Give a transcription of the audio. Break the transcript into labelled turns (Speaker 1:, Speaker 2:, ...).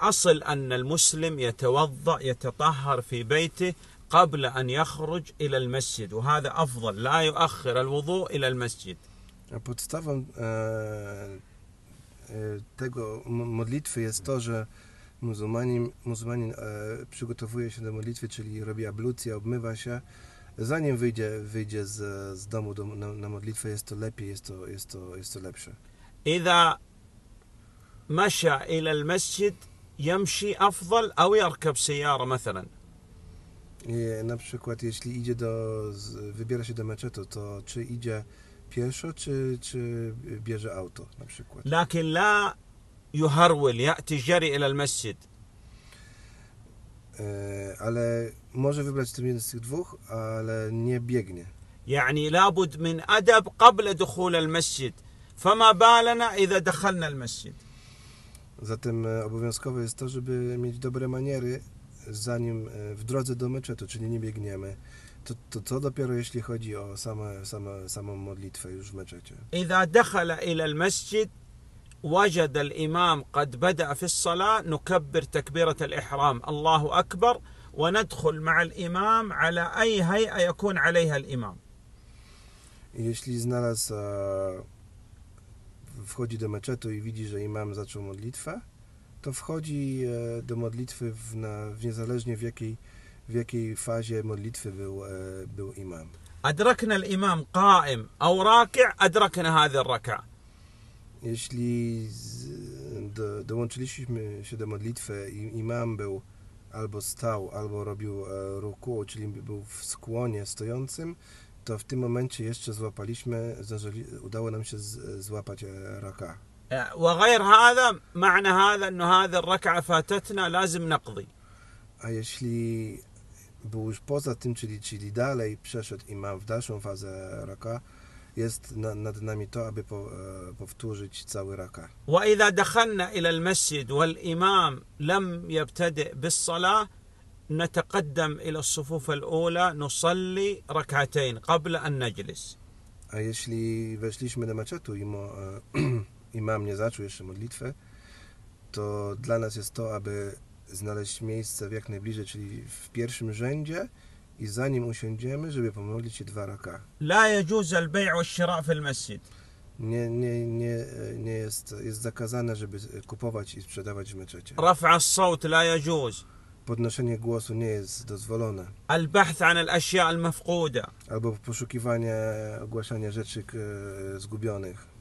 Speaker 1: الأصل أن المسلم يتوضأ يتطهر في بيته قبل أن يخرج إلى المسجد وهذا أفضل لا يؤخر الوضوء إلى المسجد
Speaker 2: Podstawą tego modlitwy jest to, że muzułmanin, muzułmanin przygotowuje się do modlitwy, czyli robi ablucję, obmywa się. Zanim wyjdzie, wyjdzie z, z domu do, na, na modlitwę, jest to lepiej, jest to, jest
Speaker 1: to, jest to lepsze. إذا مشى إلى masjid, يمشي أفضل أو يركب سيارة مثلا
Speaker 2: I na przykład jeśli idzie do, wybiera się do meczetu, to czy idzie pieszo, czy, czy bierze auto na przykład.
Speaker 1: لكن لا يهرول يأتي جري إلى المسجد. Ale może wybrać tym jeden z tych dwóch, ale nie biegnie. يعني لابد من أدب قبل دخول المسجد فما بالنا إذا دخلنا المسجد. Zatem obowiązkowe
Speaker 2: jest to, żeby mieć dobre maniery, zanim w drodze do meczetu, czyli nie biegniemy. To, to, to dopiero jeśli chodzi o same, same, samą modlitwę już w meczecie.
Speaker 1: إذا دخل إلى المسجد وجد الإمام قد بدأ في الصلاة نكبر تكبيرة الإحرام الله أكبر وندخل مع الإمام على أي هيئة يكون عليها الإمام.
Speaker 2: Jeśli znalazł wchodzi do meczetu i widzi, że imam zaczął modlitwę, to wchodzi e, do modlitwy w, na, w niezależnie w jakiej, w jakiej fazie modlitwy był, e, był imam.
Speaker 1: أدركنا imam قائم أو راكع أدركنا هذه raka.
Speaker 2: jeśli do, dołączyliśmy się do modlitwy i imam był albo stał, albo robił e, ruku, czyli był w skłonie stojącym, to w tym momencie jeszcze złapaliśmy, zdążyli, udało nam się z, złapać raka.
Speaker 1: وغير هذا معنى هذا انه هذه الركعة فاتتنا لازم نقضي.
Speaker 2: A jeśli był już poza tym, czyli, czyli dalej przeszedł i ma w dalszą fazę raka, jest na, nad nami to, aby po, e, powtórzyć cały raka.
Speaker 1: وإذا دخلنا إلى المسجد والإمام لم يبتدئ بالصلاة نتقدم إلى الصفوف الأولى نصلي ركعتين قبل أن نجلس
Speaker 2: A jeśli weszliśmy do meczetu i e, imam nie zaczął jeszcze modlitwę, to dla nas jest to, aby znaleźć miejsce w jak najbliżej, czyli w pierwszym rzędzie i zanim usiądziemy, żeby pomodlić się dwa raka.
Speaker 1: لا يجوز البيع والشراء في المسجد.
Speaker 2: Nie, nie, nie, nie jest, jest zakazane, żeby kupować i sprzedawać w meczecie.
Speaker 1: رفع الصوت لا يجوز
Speaker 2: podnoszenie głosu nie jest dozwolone. Albo poszukiwanie, ogłaszanie rzeczy e, zgubionych.